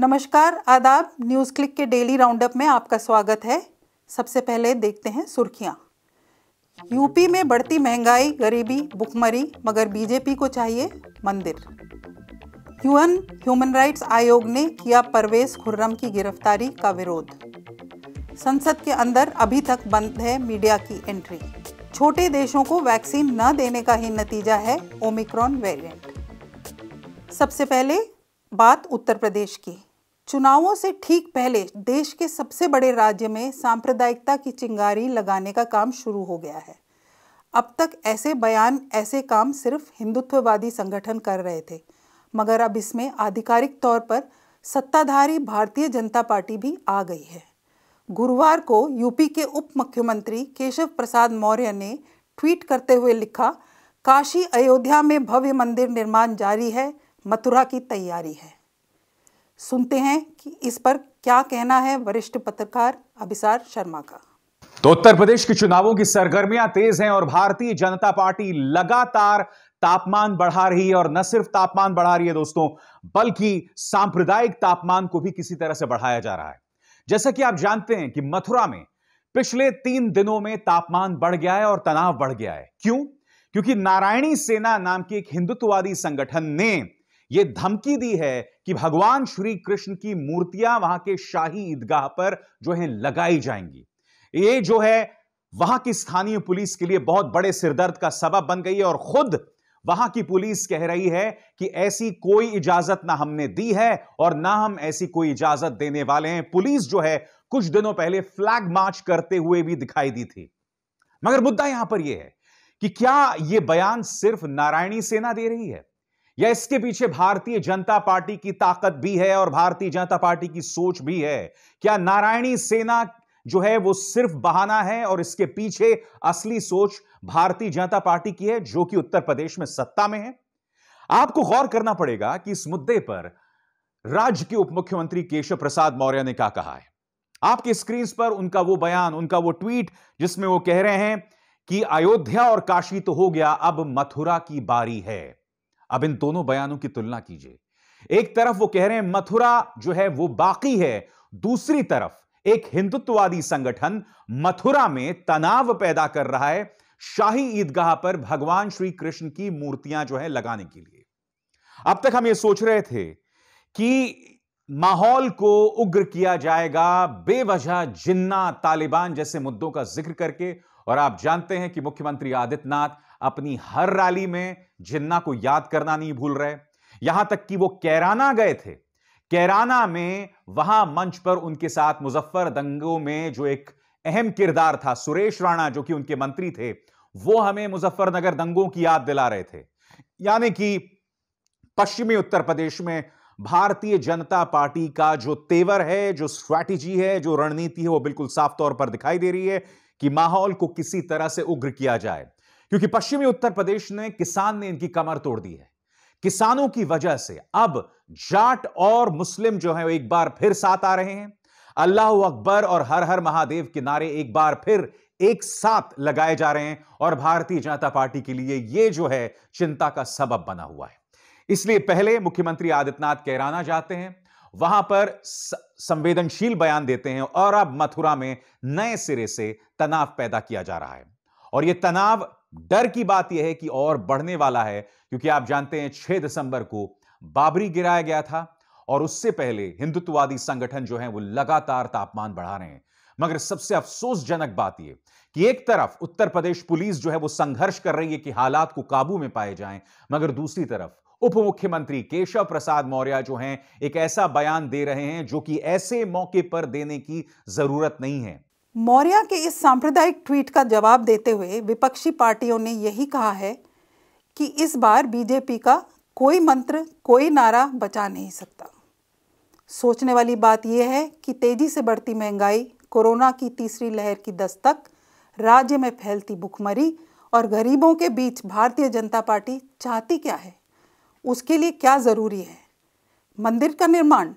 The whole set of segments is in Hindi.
नमस्कार आदाब न्यूज़ क्लिक के डेली राउंडअप में आपका स्वागत है सबसे पहले देखते हैं सुर्खियां यूपी में बढ़ती महंगाई गरीबी भुखमरी मगर बीजेपी को चाहिए मंदिर यूएन ह्यूमन राइट्स आयोग ने किया परवेज खुर्रम की गिरफ्तारी का विरोध संसद के अंदर अभी तक बंद है मीडिया की एंट्री छोटे देशों को वैक्सीन न देने का ही नतीजा है ओमिक्रॉन वेरिएंट सबसे पहले बात उत्तर प्रदेश की चुनावों से ठीक पहले देश के सबसे बड़े राज्य में सांप्रदायिकता की चिंगारी लगाने का काम शुरू हो गया है अब तक ऐसे बयान ऐसे काम सिर्फ हिंदुत्ववादी संगठन कर रहे थे मगर अब इसमें आधिकारिक तौर पर सत्ताधारी भारतीय जनता पार्टी भी आ गई है गुरुवार को यूपी के उप मुख्यमंत्री केशव प्रसाद मौर्य ने ट्वीट करते हुए लिखा काशी अयोध्या में भव्य मंदिर निर्माण जारी है मथुरा की तैयारी है सुनते हैं कि इस पर क्या कहना है वरिष्ठ पत्रकार अभिसार शर्मा का तो उत्तर प्रदेश के चुनावों की सरगर्मियां तेज हैं और भारतीय जनता पार्टी लगातार तापमान बढ़ा रही है और न सिर्फ तापमान बढ़ा रही है दोस्तों बल्कि सांप्रदायिक तापमान को भी किसी तरह से बढ़ाया जा रहा है जैसा कि आप जानते हैं कि मथुरा में पिछले तीन दिनों में तापमान बढ़ गया है और तनाव बढ़ गया है क्यों क्योंकि नारायणी सेना नाम के एक हिंदुत्ववादी संगठन ने यह धमकी दी है कि भगवान श्री कृष्ण की मूर्तियां वहां के शाही ईदगाह पर जो है लगाई जाएंगी ये जो है वहां की स्थानीय पुलिस के लिए बहुत बड़े सिरदर्द का सबब बन गई है और खुद वहां की पुलिस कह रही है कि ऐसी कोई इजाजत ना हमने दी है और ना हम ऐसी कोई इजाजत देने वाले हैं पुलिस जो है कुछ दिनों पहले फ्लैग मार्च करते हुए भी दिखाई दी थी मगर मुद्दा यहां पर यह है कि क्या यह बयान सिर्फ नारायणी सेना दे रही है या इसके पीछे भारतीय जनता पार्टी की ताकत भी है और भारतीय जनता पार्टी की सोच भी है क्या नारायणी सेना जो है वो सिर्फ बहाना है और इसके पीछे असली सोच भारतीय जनता पार्टी की है जो कि उत्तर प्रदेश में सत्ता में है आपको गौर करना पड़ेगा कि इस मुद्दे पर राज्य के उप मुख्यमंत्री केशव प्रसाद मौर्य ने क्या कहा है आपके स्क्रीन पर उनका वो बयान उनका वो ट्वीट जिसमें वो कह रहे हैं कि अयोध्या और काशी तो हो गया अब मथुरा की बारी है अब इन दोनों बयानों की तुलना कीजिए एक तरफ वो कह रहे हैं मथुरा जो है वो बाकी है दूसरी तरफ एक हिंदुत्ववादी संगठन मथुरा में तनाव पैदा कर रहा है शाही ईदगाह पर भगवान श्री कृष्ण की मूर्तियां जो है लगाने के लिए अब तक हम ये सोच रहे थे कि माहौल को उग्र किया जाएगा बेवजह जिन्ना तालिबान जैसे मुद्दों का जिक्र करके और आप जानते हैं कि मुख्यमंत्री आदित्यनाथ अपनी हर रैली में जिन्ना को याद करना नहीं भूल रहे यहां तक कि वो कैराना गए थे कैराना में वहां मंच पर उनके साथ मुजफ्फर दंगों में जो एक अहम किरदार था सुरेश राणा जो कि उनके मंत्री थे वो हमें मुजफ्फरनगर दंगों की याद दिला रहे थे यानी कि पश्चिमी उत्तर प्रदेश में भारतीय जनता पार्टी का जो तेवर है जो स्ट्रैटेजी है जो रणनीति है वो बिल्कुल साफ तौर पर दिखाई दे रही है कि माहौल को किसी तरह से उग्र किया जाए क्योंकि पश्चिमी उत्तर प्रदेश ने किसान ने इनकी कमर तोड़ दी है किसानों की वजह से अब जाट और मुस्लिम जो है एक बार फिर साथ आ रहे हैं अल्लाह अकबर और हर हर महादेव के नारे एक बार फिर एक साथ लगाए जा रहे हैं और भारतीय जनता पार्टी के लिए यह जो है चिंता का सबब बना हुआ है इसलिए पहले मुख्यमंत्री आदित्यनाथ कैराना जाते हैं वहां पर संवेदनशील बयान देते हैं और अब मथुरा में नए सिरे से तनाव पैदा किया जा रहा है और यह तनाव डर की बात यह है कि और बढ़ने वाला है क्योंकि आप जानते हैं 6 दिसंबर को बाबरी गिराया गया था और उससे पहले हिंदुत्ववादी संगठन जो है वो लगातार तापमान बढ़ा रहे हैं मगर सबसे अफसोसजनक बात यह कि एक तरफ उत्तर प्रदेश पुलिस जो है वो संघर्ष कर रही है कि हालात को काबू में पाए जाएं मगर दूसरी तरफ उप मुख्यमंत्री केशव प्रसाद मौर्य जो हैं एक ऐसा बयान दे रहे हैं जो कि ऐसे मौके पर देने की जरूरत नहीं है मौर्य के इस सांप्रदायिक ट्वीट का जवाब देते हुए विपक्षी पार्टियों ने यही कहा है कि इस बार बीजेपी का कोई मंत्र कोई नारा बचा नहीं सकता सोचने वाली बात यह है कि तेजी से बढ़ती महंगाई कोरोना की तीसरी लहर की दस्तक राज्य में फैलती भुखमरी और गरीबों के बीच भारतीय जनता पार्टी चाहती क्या है उसके लिए क्या ज़रूरी है मंदिर का निर्माण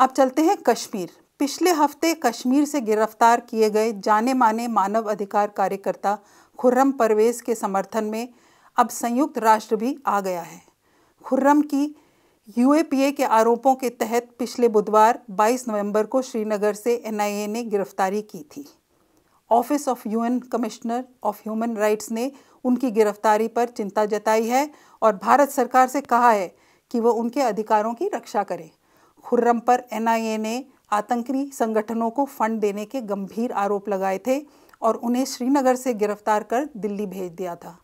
अब चलते हैं कश्मीर पिछले हफ्ते कश्मीर से गिरफ्तार किए गए जाने माने मानव अधिकार कार्यकर्ता खुर्रम परवेज के समर्थन में अब संयुक्त राष्ट्र भी आ गया है खुर्रम की यूएपीए के आरोपों के तहत पिछले बुधवार 22 नवंबर को श्रीनगर से एनआईए ने गिरफ्तारी की थी office of UN commissioner of human rights ने उनकी गिरफ्तारी पर चिंता जताई है और भारत सरकार से कहा है कि वह उनके अधिकारों की रक्षा करे खुर्रम पर एनआईए ने आतंकी संगठनों को फंड देने के गंभीर आरोप लगाए थे और उन्हें श्रीनगर से गिरफ्तार कर दिल्ली भेज दिया था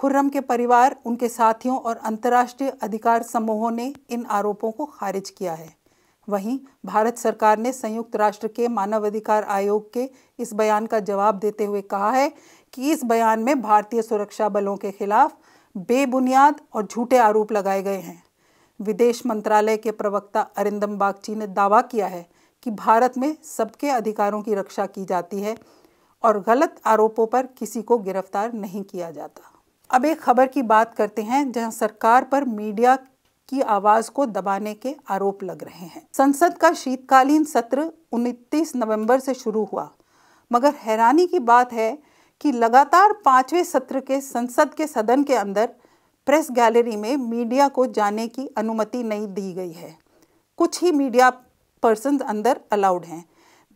खुर्रम के परिवार उनके साथियों और अंतर्राष्ट्रीय अधिकार समूहों ने इन आरोपों को खारिज किया है वहीं भारत सरकार ने संयुक्त राष्ट्र के मानवाधिकार आयोग के इस बयान का जवाब देते हुए कहा है कि इस बयान में भारतीय सुरक्षा बलों के खिलाफ बेबुनियाद और झूठे आरोप लगाए गए हैं विदेश मंत्रालय के प्रवक्ता अरिंदम बागची ने दावा किया है कि भारत में सबके अधिकारों की रक्षा की जाती है और गलत आरोपों पर किसी को गिरफ्तार नहीं किया जाता अब एक खबर की बात करते हैं जहां सरकार पर मीडिया की आवाज को दबाने के आरोप लग रहे हैं संसद का शीतकालीन सत्र 29 नवंबर से शुरू हुआ मगर हैरानी की बात है कि लगातार पांचवें सत्र के संसद के सदन के अंदर प्रेस गैलरी में मीडिया को जाने की अनुमति नहीं दी गई है कुछ ही मीडिया पर्सन अंदर अलाउड हैं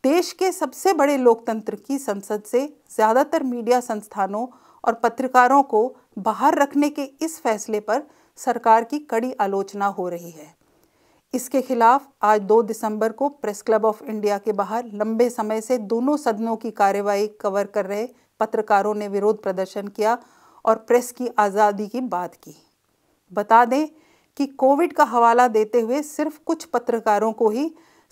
देश के सबसे बड़े लोकतंत्र की संसद से ज़्यादातर मीडिया संस्थानों और पत्रकारों को बाहर रखने के इस फैसले पर सरकार की कड़ी आलोचना हो रही है इसके खिलाफ आज 2 दिसंबर को प्रेस क्लब ऑफ इंडिया के बाहर लंबे समय से दोनों सदनों की कार्यवाही कवर कर रहे पत्रकारों ने विरोध प्रदर्शन किया और प्रेस की आज़ादी की बात की बता दें कि कोविड का हवाला देते हुए सिर्फ कुछ पत्रकारों को ही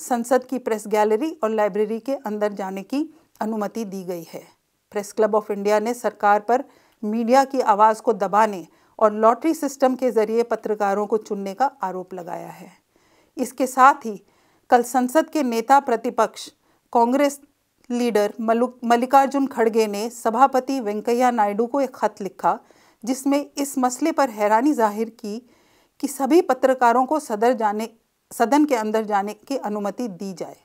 संसद की प्रेस गैलरी और लाइब्रेरी के अंदर जाने की अनुमति दी गई है प्रेस क्लब ऑफ इंडिया ने सरकार पर मीडिया की आवाज़ को दबाने और लॉटरी सिस्टम के जरिए पत्रकारों को चुनने का आरोप लगाया है इसके साथ ही कल संसद के नेता प्रतिपक्ष कांग्रेस लीडर मल्लिकार्जुन खड़गे ने सभापति वेंकैया नायडू को एक खत लिखा जिसमें इस मसले पर हैरानी जाहिर की कि सभी पत्रकारों को सदर जाने सदन के अंदर जाने की अनुमति दी जाए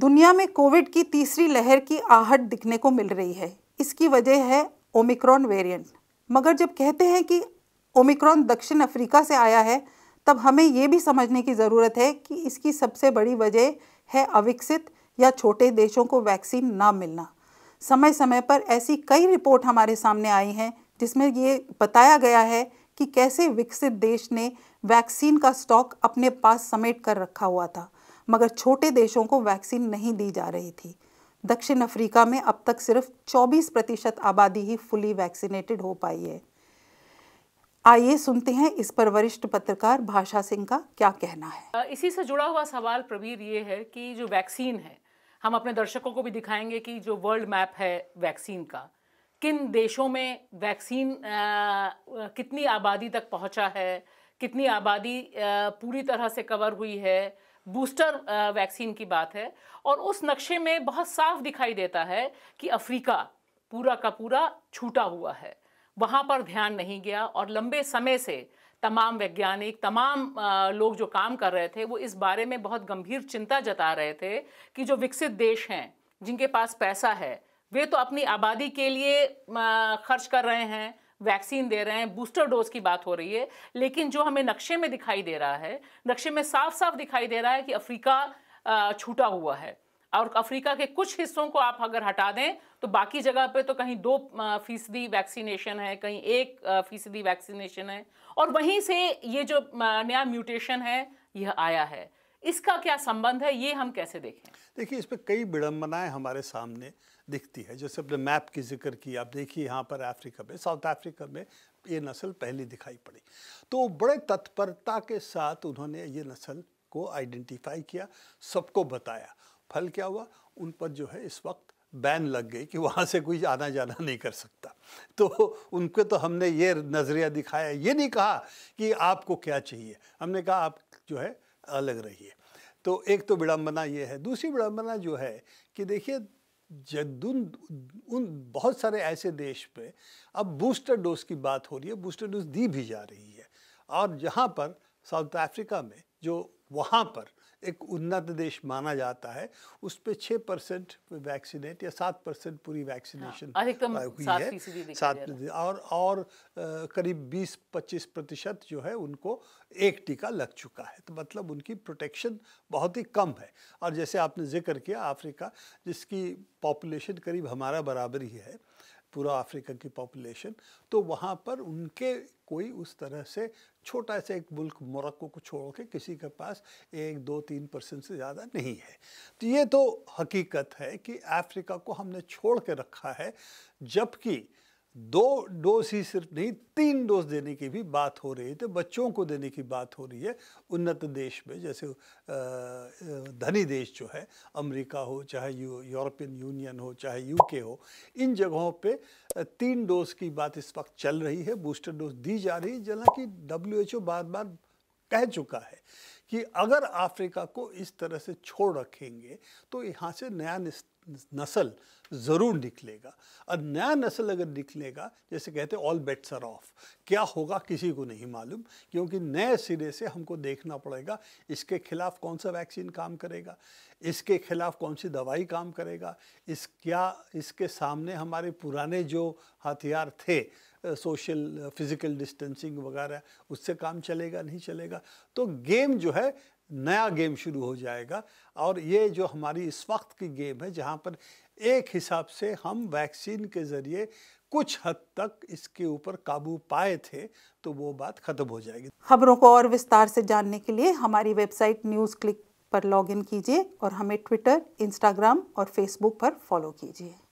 दुनिया में कोविड की तीसरी लहर की आहट दिखने को मिल रही है इसकी वजह है ओमिक्रॉन वेरिएंट मगर जब कहते हैं कि ओमिक्रॉन दक्षिण अफ्रीका से आया है तब हमें ये भी समझने की ज़रूरत है कि इसकी सबसे बड़ी वजह है अविकसित या छोटे देशों को वैक्सीन ना मिलना समय समय पर ऐसी कई रिपोर्ट हमारे सामने आई हैं जिसमें ये बताया गया है कि कैसे विकसित देश ने वैक्सीन का स्टॉक अपने पास समेट कर रखा हुआ था मगर छोटे देशों को वैक्सीन नहीं दी जा रही थी दक्षिण अफ्रीका में अब तक सिर्फ 24 प्रतिशत आबादी ही फुली वैक्सीनेटेड हो पाई है आइए सुनते हैं इस पर वरिष्ठ पत्रकार भाषा सिंह का क्या कहना है इसी से जुड़ा हुआ सवाल प्रवीर ये है कि जो वैक्सीन है हम अपने दर्शकों को भी दिखाएंगे कि जो वर्ल्ड मैप है वैक्सीन का किन देशों में वैक्सीन आ, कितनी आबादी तक पहुंचा है कितनी आबादी आ, पूरी तरह से कवर हुई है बूस्टर वैक्सीन की बात है और उस नक्शे में बहुत साफ दिखाई देता है कि अफ्रीका पूरा का पूरा छूटा हुआ है वहाँ पर ध्यान नहीं गया और लंबे समय से तमाम वैज्ञानिक तमाम लोग जो काम कर रहे थे वो इस बारे में बहुत गंभीर चिंता जता रहे थे कि जो विकसित देश हैं जिनके पास पैसा है वे तो अपनी आबादी के लिए खर्च कर रहे हैं वैक्सीन दे रहे हैं बूस्टर डोज की बात हो रही है लेकिन जो हमें नक्शे में दिखाई दे रहा है नक्शे में साफ साफ दिखाई दे रहा है कि अफ्रीका छूटा हुआ है और अफ्रीका के कुछ हिस्सों को आप अगर हटा दें तो बाकी जगह पे तो कहीं दो फीसदी वैक्सीनेशन है कहीं एक फीसदी वैक्सीनेशन है और वहीं से ये जो नया म्यूटेशन है यह आया है इसका क्या संबंध है ये हम कैसे देखें देखिए इस पर कई विडम्बनाएं हमारे सामने दिखती है जैसे अपने मैप की जिक्र की आप देखिए यहाँ पर अफ्रीका में साउथ अफ्रीका में ये नस्ल पहली दिखाई पड़ी तो बड़े तत्परता के साथ उन्होंने ये नस्ल को आइडेंटिफाई किया सबको बताया फल क्या हुआ उन पर जो है इस वक्त बैन लग गई कि वहाँ से कोई आना जाना नहीं कर सकता तो उनके तो हमने ये नज़रिया दिखाया ये नहीं कहा कि आपको क्या चाहिए हमने कहा आप जो है अलग रही है तो एक तो विडम्बना ये है दूसरी विडम्बना जो है कि देखिए जदुन उन बहुत सारे ऐसे देश पे अब बूस्टर डोज की बात हो रही है बूस्टर डोज दी भी जा रही है और जहाँ पर साउथ अफ्रीका में जो वहाँ पर एक उन्नत देश माना जाता है उस पर छः परसेंट वैक्सीनेट या सात परसेंट पूरी वैक्सीनेशन हाँ, हुई है सात और और करीब बीस पच्चीस प्रतिशत जो है उनको एक टीका लग चुका है तो मतलब उनकी प्रोटेक्शन बहुत ही कम है और जैसे आपने जिक्र किया अफ्रीका जिसकी पॉपुलेशन करीब हमारा बराबर ही है पूरा अफ्रीका की पॉपुलेशन तो वहाँ पर उनके कोई उस तरह से छोटा सा एक मुल्क मोरक्को को छोड़ के किसी के पास एक दो तीन परसेंट से ज़्यादा नहीं है तो ये तो हकीकत है कि अफ्रीका को हमने छोड़ के रखा है जबकि दो डोज ही सिर्फ नहीं तीन डोज देने की भी बात हो रही है तो बच्चों को देने की बात हो रही है उन्नत देश में जैसे धनी देश जो है अमेरिका हो चाहे यू यूरोपियन यूनियन हो चाहे यूके हो इन जगहों पे तीन डोज की बात इस वक्त चल रही है बूस्टर डोज दी जा रही है कि डब्ल्यू एच बार बार कह चुका है कि अगर अफ्रीका को इस तरह से छोड़ रखेंगे तो यहाँ से नया नस्ल ज़रूर निकलेगा और नया नस्ल अगर निकलेगा जैसे कहते हैं ऑल बेट्स आर ऑफ क्या होगा किसी को नहीं मालूम क्योंकि नए सिरे से हमको देखना पड़ेगा इसके खिलाफ कौन सा वैक्सीन काम करेगा इसके खिलाफ कौन सी दवाई काम करेगा इस क्या इसके सामने हमारे पुराने जो हथियार थे सोशल फिज़िकल डिस्टेंसिंग वगैरह उससे काम चलेगा नहीं चलेगा तो गेम जो है नया गेम शुरू हो जाएगा और ये जो हमारी इस वक्त की गेम है जहाँ पर एक हिसाब से हम वैक्सीन के ज़रिए कुछ हद तक इसके ऊपर काबू पाए थे तो वो बात खत्म हो जाएगी खबरों को और विस्तार से जानने के लिए हमारी वेबसाइट न्यूज़ क्लिक पर लॉगिन कीजिए और हमें ट्विटर इंस्टाग्राम और फेसबुक पर फॉलो कीजिए